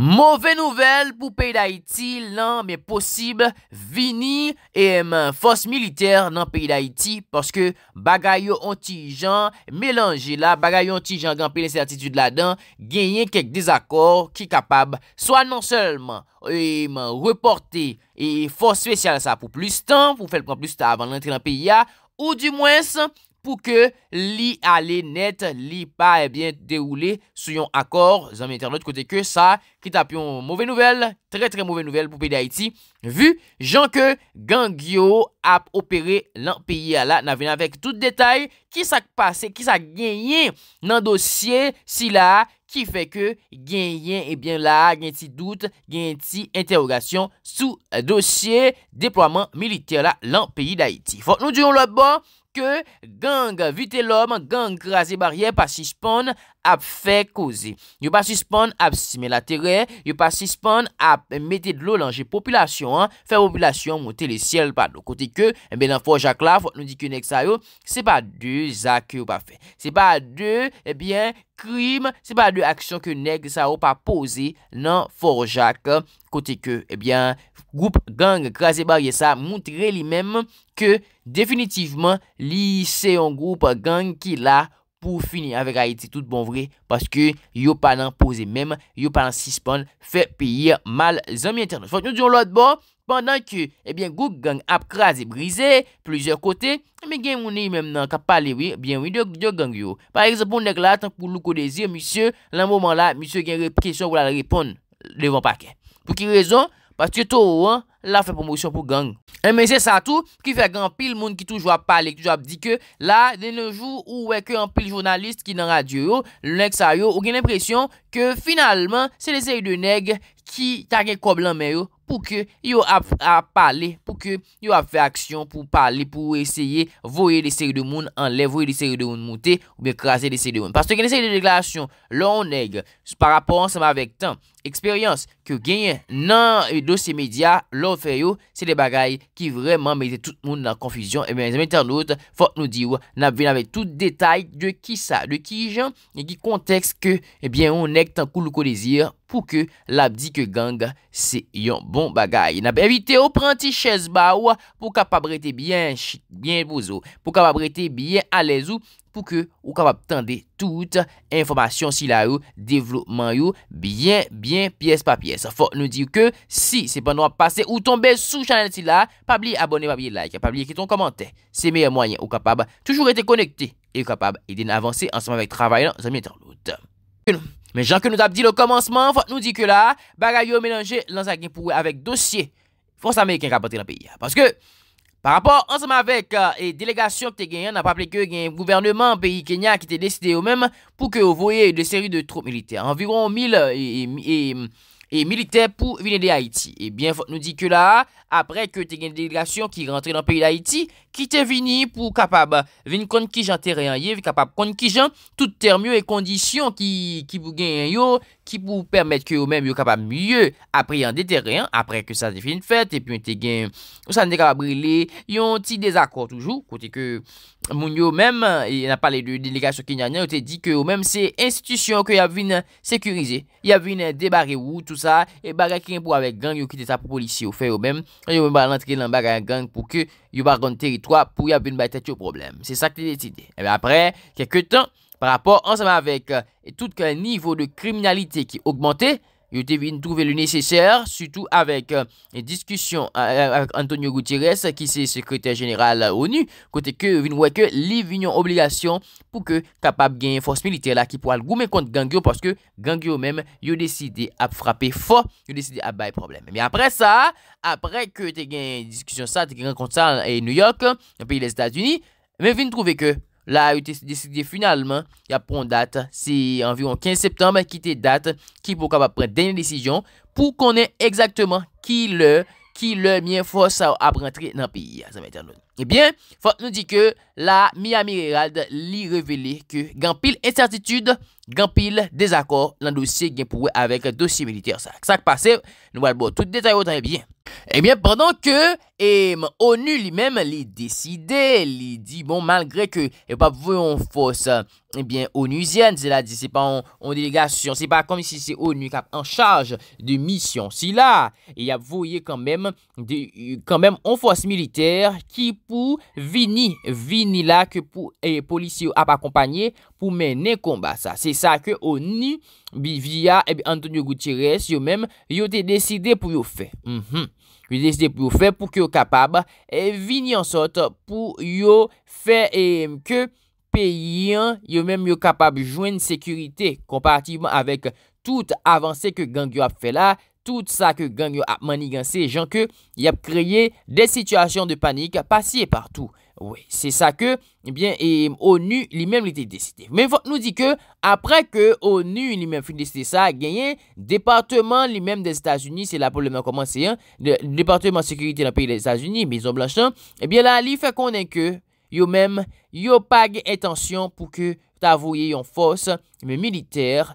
Mouve nouvel pou peyi d'Haïti lan men posib vinir e men fos militer nan peyi d'Haïti porske bagay yo ontijan, melange la bagay yo ontijan gan peyi de sè atitude la dan, genyen kek desakor ki kapab. Soa non selman, e men reporte e fos fesyal sa pou plus tan, pou fel pran plus tan avan lantre nan peyi ya, ou di mwens... pou ke li ale net, li pa e bien deroule sou yon akor. Zanmè internet kote ke sa, ki tap yon mouve nouvel, tre tre mouve nouvel pou peyi d'Haïti. Vu jan ke gangyo ap opere lan peyi ala, nan venan vek tout detay, ki sa passe, ki sa genyen nan dosye sila, ki fe ke genyen e bien la, genyen ti dout, genyen ti interogasyon sou dosye deploaman milite ala lan peyi d'Haïti. Fok nou diyon lòt bon? Ke gang vite lom, gang graze barye, pa sispon ap fe koze. Yo pa sispon ap sime la tere, yo pa sispon ap mette de lo lanje populasyon an, fe populasyon mwote le siel pa do. Kote ke, mwen an fo jak la, fwo nou di kwenek sa yo, se pa de zak yo pa fe. Se pa de, ebyen... Eh Krim, se pa de aksyon ke neg sa ou pa pose nan Forjac, kote ke, ebyen, eh goup gang krasi ba ye sa moun tre li menm ke definitivman li se yon goup gang ki la pou fini. A vek a iti tout bon vre, paske yo pa nan pose menm, yo pa nan sispan, fe piye mal zami internet. Fak nou diyon lot bon? pandan ki, ebyen, eh Gouk gang apkraz e brize, plezèr kote, eh me gen mouni menm nan kap pale, ebyen, yon gang yo. Par exemple, ou neg la, tanpou loukou eh de zir, misye, lan mouman la, misye gen repreksyon wala repon, devan pake. Pou ki rezon? Pasti yo to ouan, la fè promosyon pou gang. Emen, se sa tou, ki fè gang pil moun ki toujwa pale, ki toujwa ap di ke, la, dene jou, ou weke yon pil jounalist ki nan radio, le neg sa yo, ou gen impresyon, ke finalman, se lesè yon de neg, pou ke yo ap a pale, pou ke yo ap fe aksyon pou pale, pou eseye voye de seri de moun, enle, voye de seri de moun moute, ou bi ekrase de seri de moun. Pasto gen eseye de deklasyon, lo on neg, par rapport ansama vek tan, eksperyans, ke genye nan e, dosye media, lo feyo, se de bagay, ki vreman meze tout moun nan konfisyon, e eh ben, zem internot, fote nou di ou, nan ven ave tout detay, de ki sa, de ki jan, e ki konteks, ke, e eh ben, on neg tan kou lou ko lezir, pou ke, la di ke gang, Bon bagay. N ap evite opranti chèz ba ou pou kapab rete byen chit, byen bozo, pou kapab rete byen alez ou pou ke ou kapab tende tout informasyon si la ou, devlopman yo byen, byen, piyes pa piyes. Fok nou diw ke si sepan nou ap pase ou tombe sou chanel si la, pabli abone pabli like, pabli eke ton komante. Se meye mwanyen ou kapab toujou rete konekte e kapab ide nan avanse ansanm avan trabay nan zamin tan lout. Mais Jean que nous avons dit au commencement, nous dit que là, bagaille mélanger un avec dossier force américaine a dans le pays. Parce que par rapport ensemble avec euh, et délégation on n'a pas appelé que un gouvernement pays Kenya qui était décidé au même pour que vous voyez des séries de troupes militaires, environ 1000 euh, et e milite pou vine de Haiti. Ebyen, nou di ke la, apre ke te gen de delegasyon ki rentre dan peyi de Haiti, ki te vini pou kapab vin kon ki jan terenye, vin kapab kon ki jan tout termyo e kondisyon ki pou gen yo ki pou permèt ke yo mèm yo kapab mye apre yon deterren, apre ke sa defin fète, epi yon te gen sa ne kapab brilè, yon ti dezakor toujou, kote ke moun yo mèm, yon a pale de delegasyon kenyan, yon te di ke yo mèm se institisyon ke yon vin sekurize, yon vin debare ou, tout sa, e bagay ki gen pou avek gang, yon ki deta pou polisye ou fè yo mèm, yo mèm ba lantre nan bagay gang, pou ke yo ba ron teritwa, pou yon vin ba tet yo problem, se sa ki deti de. Ebe apre, keke tan, Par rapport, ensemble avec euh, tout le niveau de criminalité qui augmentait, il avez trouver le nécessaire, surtout avec euh, une discussion euh, avec Antonio Gutiérrez, qui est secrétaire général ONU, côté que vous voit que l'Union obligation pour que capable gagner une force militaire qui pourra le goûter contre Gangio parce que Gangio même, il a décidé à frapper fort, il a décidé à bailler problème. Mais après ça, après que tu as une discussion ça, tu as rencontré ça à New York, dans le pays des États-Unis, mais vous trouver que La yote se deside finalman, ya pon dat, se environ 15 septembe ki te dat, ki pou kap ap pren denye desijon pou konen exaktman ki le, ki le mien fosa ap rentre nan pi. Eh bien, faut nous dit que la Miami Herald lui révélé que gampille pile incertitude, gampille désaccord dans dossier est pour avec dossier militaire ça. Ça passé, nous va tout détail très bien. Eh bien, pendant que l'ONU eh, lui-même l'a décidé, il dit, bon, malgré que et eh, pas voulu en force eh bien, onusienne, cest à c'est pas une délégation, c'est pas comme si c'est l'ONU qui est en charge de mission. Si là, il y a voulu quand même, quand même, une force militaire qui pou vini, vini la ke pou e eh, polisi yo ap akompanye pou menen konba sa. Se sa ke o ni, bi via, e bi Antonio Gutierrez yo men, yo te deside pou yo fe. Mhm. Yo deside pou yo fe pou ke yo kapab, e vini an sot pou yo fe e ke peyen yo men yo kapab jwen sekurite komparativeman avek tout avanse ke gang yo ap fe la, Tout sa ke gang yo ap manigan, se jan ke y ap kreye de situasyon de panik pasye partou. Ouye, se sa ke, ebyen, e O.N.U. li men li te deside. Men nou di ke, apre ke O.N.U. li men fin deside sa, genye, departement li men de Stas Unis, se la pouleman koman se, departement sekurite nan peyi de Stas Unis, mizon blanchan, ebyen la li fe konen ke, yo men, yo pag etansyon pou ke, ta vouye yon fos militer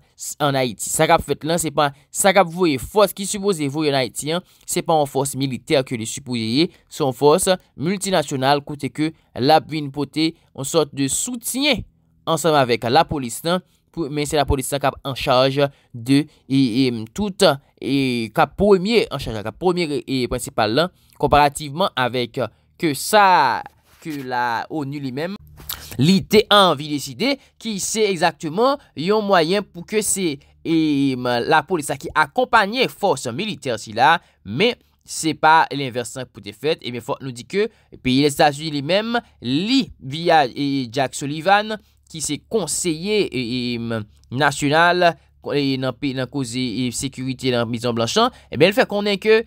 an Haiti. Sa kap fet lan, se pa sa kap vouye fos ki soubouze vouye an Haitian, se pa an fos militer ke li soubouze ye, son fos multinasyonal koute ke la bin poté an sot de soutyen ansanm avèk la polistan, men se la polistan kap an chaj de, e, e tout e, kap premier an chaj, kap premier e principale lan, komparativeman avèk ke sa, ke la ONU li mèm, Li te anvi deside ki se exaktman yon mwayen pou ke se e, la polisa ki akompanyen fòs militer si la, men se pa l'inversan pou defet, e men fòs nou di ke piye l'Estats-Unis li men, li via e, Jack Sullivan ki se konseye e, nasyonal nan kouze sekurite nan mizan blanchan, e men fè konen ke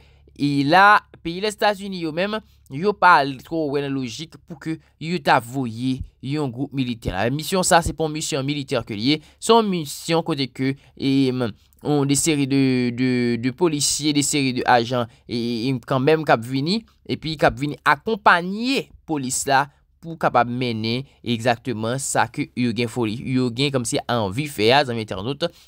il a... Peye, le Stasiuni yo mèm, yo pa al tro wè la logik pou ke yo ta voye yon goup militer. La misyon sa, se pon misyon militer ke liye. Son misyon kote ke, e, mèm, on de seri de, de, de polisye, de seri de ajan, e, mèm, e, kan mèm Kapvini, e pi Kapvini, akompanyye polis la. pour capable mener exactement ça que folie. gen foli. comme gen comme si envie faire dans zanmi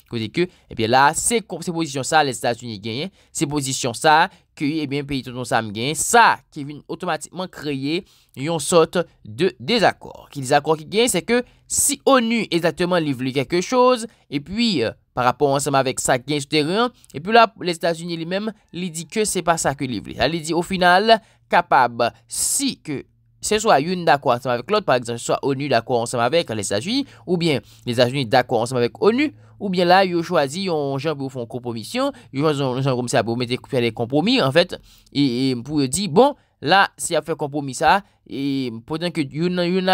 côté que Et eh bien là, c'est ces ça les états unis gagnent. genyen, ça ça, que eh pays tout peyi ton sam gagnent Ça, qui vient automatiquement créer une sorte de qui Qui désaccord qui gagne, c'est que, si ONU exactement livre quelque chose, et puis, euh, par rapport ensemble avec ça gain terrain, et puis là les États-Unis lui mêmes lui dit que c'est pas ça que livre. Elle dit au final capable si que c'est soit une d'accord ensemble avec l'autre, par exemple, soit ONU d'accord ensemble avec les États-Unis, ou bien les États-Unis d'accord ensemble avec ONU, ou bien là, ils ont choisi, ils ont une compromission, ils ont comme ça pour mettre des compromis, en fait, et, pour dire, bon, là, si a fait compromis ça, et pendant que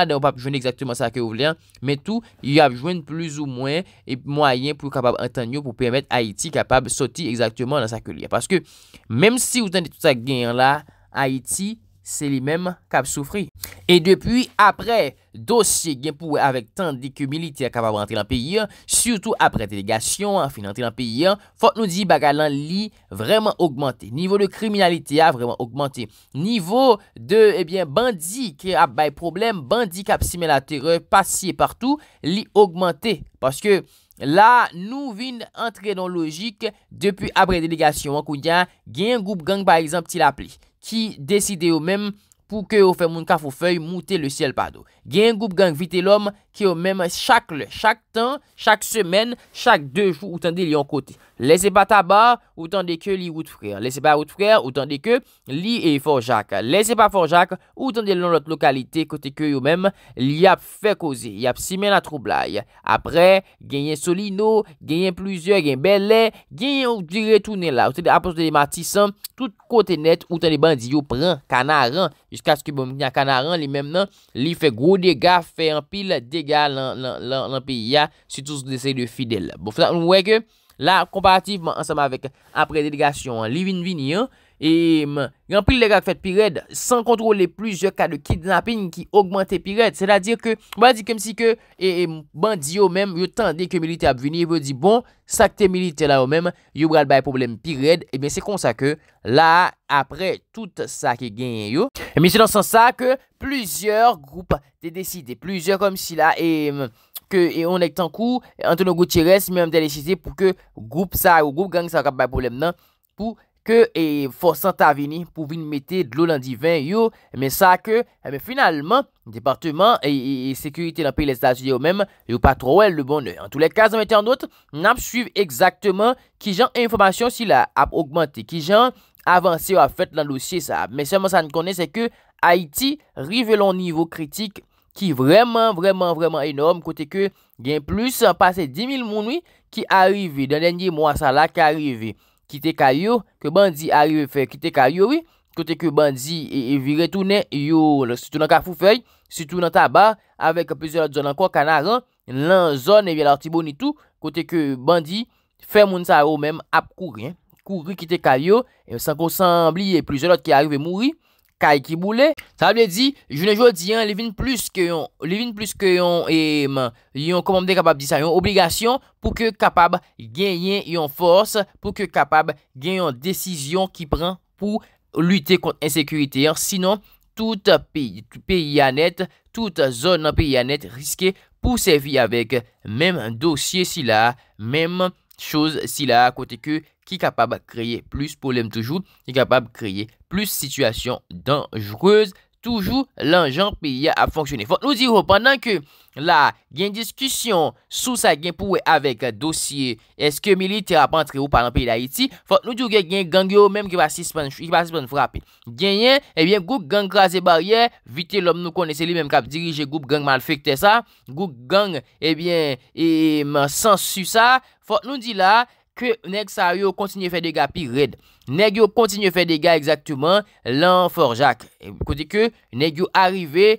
n'a pas besoin exactement ça que vous voulez, hein, mais tout, il a besoin de plus ou moins et moyens pour capable entendre pour permettre Haïti capable sortir exactement dans sa que Parce que même si vous avez tout ça gagné, là, Haïti Se li menm kap soufri. E depi apre dosye genpouwe avèk tan dike milite kap ap rentre lan peyi an, soutou apre delegasyon, an fin rentre lan peyi an, fote nou di baga lan li vreman augmente. Nivou de kriminalite a vreman augmente. Nivou de eh bandi ki ap bay problem, bandi kap simen la terre, pasye partou, li augmente. Paske la nou vin entre nan logik depi apre delegasyon, akoun gen, gen goup gang bay exemple ti la pli. qui décidaient au même? pou ke yo fè moun kaf ou fèy moutè le sèl pado. Gen yon goup gang vite lòm, ki yo mèm chak lè, chak tan, chak sèmen, chak dèjou, ou tèndè li yon kote. Lè se pa tabar, ou tèndè ke li wout frè, lè se pa wout frè, ou tèndè ke li e forjak. Lè se pa forjak, ou tèndè lè lòm lòt lokalite, kote ke yo mèm, li ap fè koze, li ap simè la troublai. Apre, gen yon solino, gen yon plouzyò, gen yon belè, gen yon dirè tou nè la. Ou tèndè apos de lè Piskat skibou mwen kanya kanaran li mem nan li fe gro dega fe an pil dega lan pi ya si tous dese de fidel. Bo fwen an mwen weke la komparatifman ansama vek apre delegasyon li vin vini an. E, yon pril lèk ak fèt pi red San kontrole plus yo ka de kid na pin Ki augmente pi red Se la dir ke Mwadi kemsi ke E, e bandi yo men Yo tende ke milite ap vini Yo di bon Sakte milite la yo men Yo bral bay problem pi red E ben se konsa ke La apre tout sa ki genye yo E men se dansan sa ke Plusièr group te deside Plusièr kom si la E on ek tankou Ante nou gouti res Mèm de deside pou ke Group sa ou group gang Sa akap bay problem nan Pou deside ke e fosant avini pou vin mette de l'Olandi 20 yo, men sa ke, e, men finalman, departement e, e, e sekurite nan peyi l'Estat-Judeo mem, yo patro el le bonne. An tou le kaze mette an not, nan ap suive exakteman ki jan informasyon si la ap augmente, ki jan avanse yo ap fet nan dosye sa. Men seman sa an konen, se ke Haiti rive lon nivou kritik, ki vreman, vreman, vreman enom, kote ke gen plus an pase 10.000 mounwi, ki a rive, den denye mou asala ki a rive, Kite karyo, ke bandi arive fe kite karyo we, kote ke bandi e, e vire toune, yo sitou nan kafou fey, sitou nan tabar, avek plizolot zonankwa kanaran, lan zon e vye larti boni tou, kote ke bandi fe moun sa ou mem ap kouri. Kouri kite karyo, e san konsambli e plizolot ki arive mouri. kay ki boule. Ça veut dire, je jodi an, les vin plus que yon, les plus que yon, et comment on capable dire ça, obligation pour que capable gagner yon force, pour que capable gagner en décision qui prend pour lutter contre l'insécurité. Sinon, tout pays, tout pays à toute zone à pays à net risque pour servir avec même dossier si là, même chose si là, à côté que qui capable de créer plus de problèmes toujours, qui est capable de créer Plus situasyon danjreuz, toujou lanjan piye ap fonksyone. Fok nou di yo, pandan ke la gen diskusyon sou sa gen pouwe avek dosye, eske mili terapantre ou panan piye la iti, fok nou di yo gen gen gen gen yo menm ki va sispan frapi. Gen yen, ebyen, eh goup gen krasi barye, vite lom nou konese li menm kap dirije goup gen mal fikte sa, goup gen, eh ebyen, eman eh, sansu sa, fok nou di la, kwen nèk sa yo kontinye fè dega pi red, nèk yo kontinye fè dega ekzaktouman lan Forjak. E, kote kwen nèk yo arive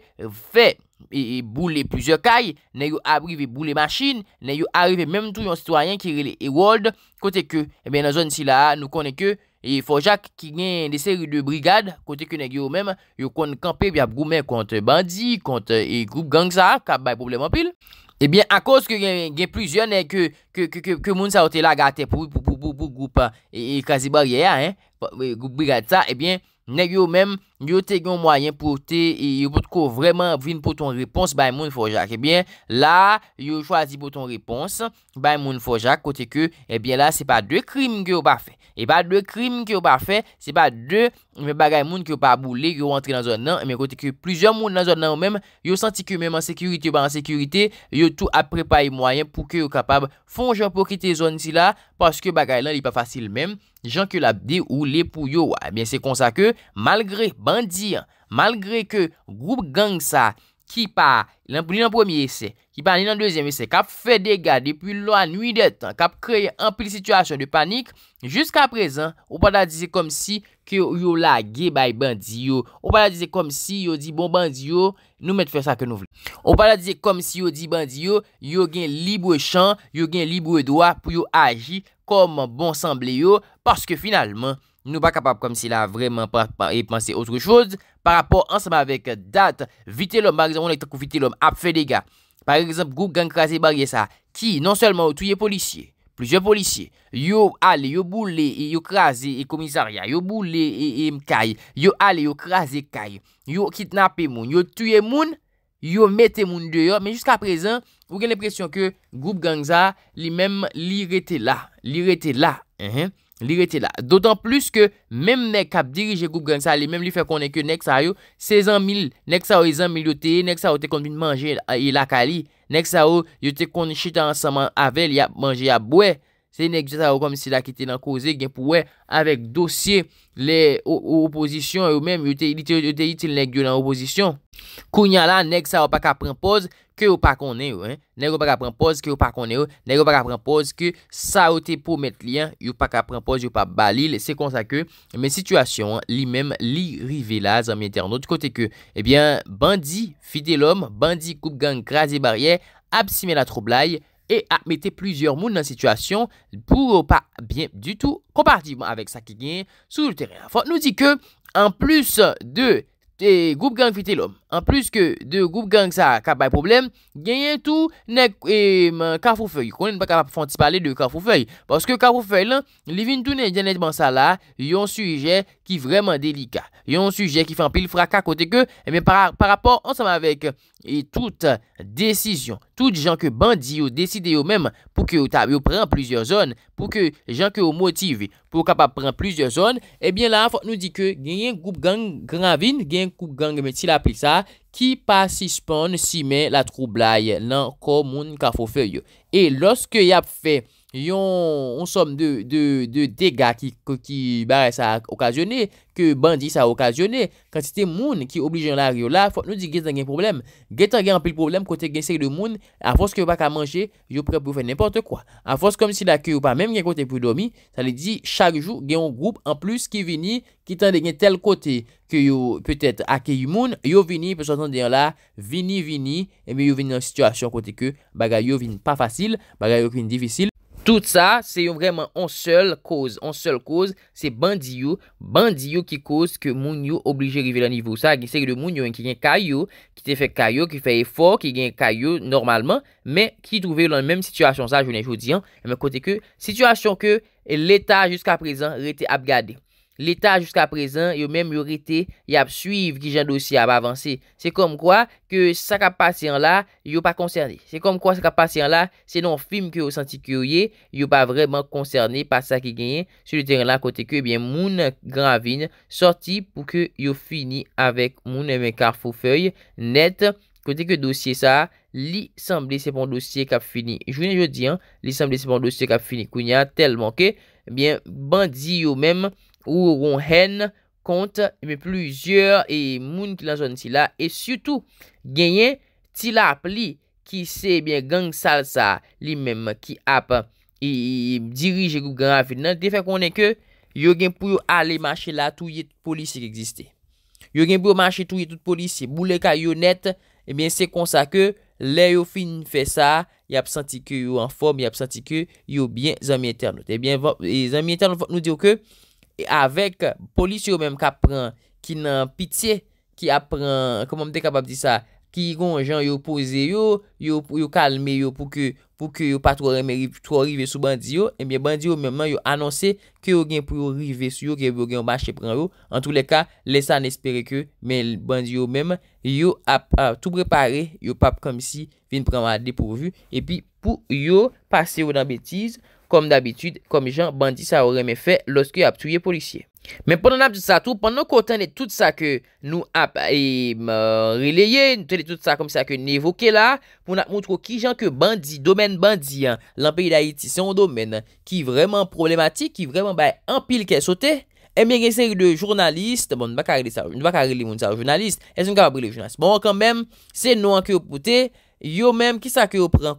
fè e, e, boule plusieurs kay, nèk yo abrive boule machine, nèk yo arive mèm tou yon citoyen ki rele E-World, kote kwen nan zon si la nou konen kwen Forjak ki gen de seri de brigade, kote kwen nèk yo mèm yo konen kampe byap goumen kont bandi, kont e group gangsa, kap bay poubleman pil. Ebyen, akos gen plus jen, ke moun sa wote la gate pou pou pou pou pou goup kazibar yaya, ebyen, neyo menm Yo te gwen mwayen pou te... E, yo pote ko vreman vin pou ton repons... Bay moun fwo jak... Ebyen... Eh la... Yo chwazi pou ton repons... Bay moun fwo jak... Kote ke... Ebyen eh la se pa de krim ki yo pa fe... Eba de krim ki yo pa fe... Se pa de... Me eh, bagay moun ki yo pa boule... Yo rentre nan zon nan... Ebyen kote ke... Plusyon moun nan zon nan ou men... Yo senti ki yo men mwen an sekurite... Yo ban an sekurite... Yo tou apre paye mwayen... Pou ke yo kapab... Fonjon pou kite zon si la... Paske bagay lan li pa fasil men... Jank yo Bandi, malgre ke group gang sa ki pa li nan premier ese, ki pa li nan deuxième ese, kap fè dega depi lwa nwi det, kap kreye ampli situasyon de panik, jusqu'a prezen, ou pa la dize kom si ke yo la ge bay bandi yo, ou pa la dize kom si yo di bon bandi yo, nou met fè sa ke nou vle. Ou pa la dize kom si yo di bandi yo, yo gen libre chan, yo gen libre doa pou yo aji kom bon sanble yo, paske finalman, nous pas capable comme s'il a vraiment pas penser autre chose par rapport ensemble avec date vite l'homme par exemple on est vite l'homme a fait des gars par exemple groupe gang crasé barrière ça qui non seulement tué policier plusieurs policiers yo allé yo et yo crasé et commissariat yo boule et mkai yo allez, yo crasé kai yo kidnappé moun yo tué moun yo mette moun dehors mais jusqu'à présent vous avez l'impression que groupe gang ça lui-même rete là rete là hein, hein. Li rete la, d'otan plus ke mèm mè kap dirije goup gen sa li, mèm li fè konen ke nek sa yo, se zan mil, nek sa yo e zan mil yo teye, nek sa yo te kon fin manje yi lakali, nek sa yo yo te kon chita ansaman avèl yi ap manje yi ap bwè. Se nek sa ou kom si la ki te nan kouze gen pouwe avek dosye le ou oposisyon ou menm yote ite yote ite le nek diyo nan oposisyon. Kou nyan la nek sa ou pa ka prempoz ke ou pa konen ou. Nek ou pa ka prempoz ke ou pa konen ou. Nek ou pa ka prempoz ke sa ou te pou met liyan. Yow pa ka prempoz yow pa balil. Se kon sa ke men situasyon li menm li rivela zanmen ter. Nout kote ke ebyen eh bandi fide lom bandi koup gang grazi barye ap si men la troublai. à mettre plusieurs plusieurs moun situation, situation pour pas bien du tout comparativement avec sa qui vient sur le terrain. fort nous dit que en plus de groupe qui gang vite An plus ke de goup gang sa kapay problem Genyen tou nek Kafoufei, euh, konen pa kapap fonti pale de kafoufei Paske kafoufei lan Levin tou nek janet ban sa la Yon suje ki vreman delika Yon suje ki fan pil fraka kote ke Emen par rapport ansama vek E touta desisyon Tout jan ke bandi yo deside yo men Pou ke yo prean plizye zon Pou ke jan ke yo motive Pou kapap prean plizye zon Emen eh la an fote nou di ke genyen goup gang Gravin, genyen goup gang men si la pil sa Ki pa si spawn si men la troublai Nan komoun ka fofey yo E loske yap fey yon onsom de dega ki barè sa okazyonè, ke bandi sa okazyonè, kwen si te moun ki oblijen la, yo la, fote nou di gen tan gen problem, gen tan gen anpil problem kote gen seri de moun, an fos ke yo bak a manje, yo pre pou fè nèmpote kwa, an fos kom si la ke yo pa, mèm gen kote pou domi, sa li di, chak jou gen an group, an plus ki vini, ki tan de gen tel kote, ke yo petè akè yi moun, yo vini, pe son tan de yon la, vini, vini, e mi yo vini an situasyon kote ke, baga yo vini pa fasil, baga yo v Tout sa, se yon vreman an sel koz, an sel koz, se bandiyo, bandiyo ki koz ke moun yo oblige rive la nivou sa, ki se yon moun yo, ki gen kayo, ki te fe kayo, ki fe efo, ki gen kayo normalman, men ki trouve yon nan menm situasyon sa, jounen joudian, men kote ke situasyon ke l'Etat jiska prezan rete ap gade. L'Etat, jusqu'a prezen, yo mèm yo rete, yo ap suive ki jan dosye ap avanse. Se kom kwa, ke sa kap pase an la, yo pa koncerne. Se kom kwa, sa kap pase an la, se non film ki yo santi ki yo ye, yo pa vreman koncerne, pa sa ki genye. Se le teren la, kote ke, moun gravine sorti, pou ke yo fini avèk moun mèm kar fofèy net. Kote ke dosye sa, li sanble se bon dosye kap fini. Jouni je di, li sanble se bon dosye kap fini. Koun ya tel manke, eh bandi yo mèm, ou ron hen kont, me pluzyeur e moun ki lan zon si la, e syoutou genyen, ti la ap li, ki se e bie gang salsa, li menm ki ap, e dirije kou gravi nan, defen konen ke, yo gen pou yo ale manche la, tou ye polisi ki egziste. Yo gen pou yo manche tou ye tout polisi, mou le ka yo net, e bie se konsa ke, le yo fin fe sa, yo ap santi ke yo an form, yo ap santi ke, yo bie zami internet. E bie e, zami internet nou diyo ke, E avèk polis yo mèm kap pran, ki nan pitiè, ki ap pran, kom mèm de kap ap di sa, ki yon jan yo pose yo, yo kalmè yo pou ke yo patro remèri pou tro rive sou bandi yo, e mè bandi yo mèm anonsè ki yo gen pou yo rive sou yo, ki yo gen ou bache pran yo, an tou lè ka, lè sa nespère ke, mèm bandi yo mèm, yo ap tout prèpare, yo pap kom si, vin pran mèm a depo vu, e pi pou yo pase yo nan betize, Kom d'abitud, kom jan bandi sa ou reme fe loske ap touye polisye. Men ponon ap di sa tou, ponon kon tenne tout sa ke nou ap e releye, nou tenne tout sa kom sa ke ne evoke la, pou nan moutro ki jan ke bandi, domen bandi, l'amperi da Haiti se yon domen ki vreman problematik, ki vreman bay empil ke sote, eme gen se yon jurnaliste, bon, nou baka agri li moun sa jurnaliste, e zon kapabri le jurnaliste. Bon, kon men, se nou anke ou poute, Yo mèm, ki sa ke yo pran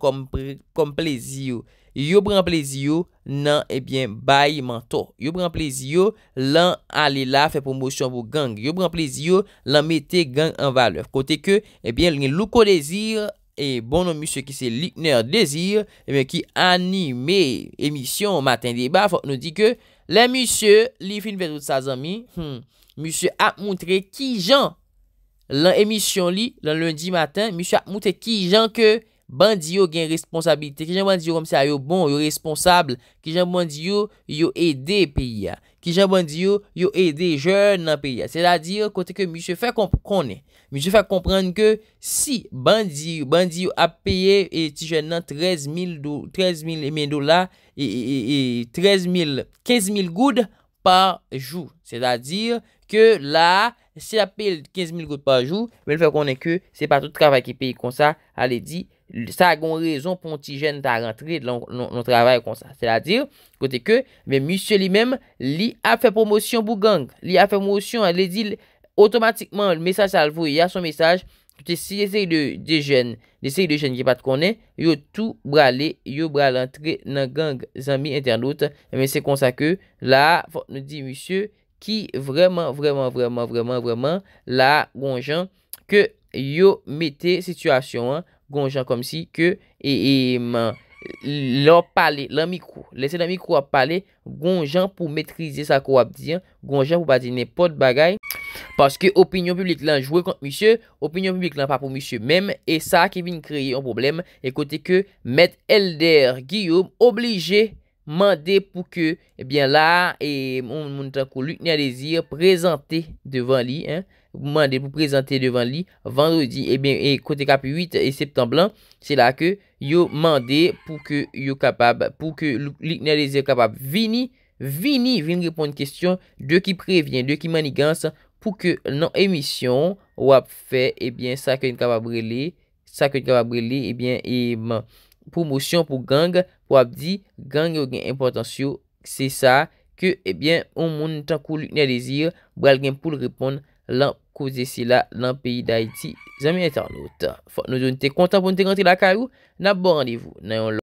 kom plezi yo? Yo pran plezi yo nan, ebyen, eh bayi manto. Yo pran plezi yo lan ale la fè pomosyon vò gang. Yo pran plezi yo lan metè gang an valev. Kote ke, ebyen, eh lini louko dezir, e bonon monsye ki se likner dezir, ebyen, eh ki anime emisyon ou matin deba, fòk nou di ke, le monsye li fin verout sa zami, hmm, monsye ap moutre ki jan lan emisyon li, lan lundi matan, mi se a moute ki jan ke bandi yo gen responsabilite, ki jan bandi yo yon bon, yon responsable, ki jan bandi yo, yon ede peya, ki jan bandi yo, yon ede jen nan peya, se la dir, konti ke mi se fe konne, mi se fe konprenke, si bandi, bandi yo ap peye, ki e jan nan 13.000 e dola, 13.000, 15.000 goud, par jou, se la dir, ke la, Si apel 15 000 gout pa jou, men fè konen ke, se pa tout travay ki pe kon sa, ale di, sa agon rezon pon ti jen ta rentre nan travay kon sa. Se la dir, kote ke, men musye li men, li a fè promosyon bou gang, li a fè promosyon, ale di, otomatikman, mesaj sa alvou, ya son mesaj, te si yesey de jen, desey de jen ki pat konen, yo tou brale, yo brale rentre nan gang zami internet, men se kon sa ke, la, nou di musye, Ki vreman, vreman, vreman, vreman, vreman la gonjan ke yo mette situasyon. Gonjan kom si ke e, e man lèse la mikou ap pale, gonjan pou metrize sa kou ap diyan. Gonjan pou pati ne pot bagay. Paske opinyon publik lan jwe kont misye, opinyon publik lan pa pou misye mem. E sa ke vin kreye yon problem. Ekote ke met Elder Guillaume oblije... Mande pou ke, ebyen eh la, e eh, moun moun tankou lukne a lezir, prezante devan li, mande pou prezante devan li, vendredi, ebyen, eh e kote kapi 8, e septemblan, se la ke, yo mande pou ke yo kapab, pou ke lukne a lezir kapab, vini, vini, vini repon de kestyon, de ki previen, de ki manigans, pou ke nan emisyon, wap fe, ebyen, sa ke yon kapab rele, sa ke yon kapab rele, ebyen, e man. promosyon pou gang pou abdi gang yo gen impotant syo se sa ke ebyen ou moun tan kou lukne a lezir bral gen pou l repon lan kou zesi la lan peyi da iti zami etan nou tan fok nou joun te kontan pou nou te konti lakay ou nan bon randevou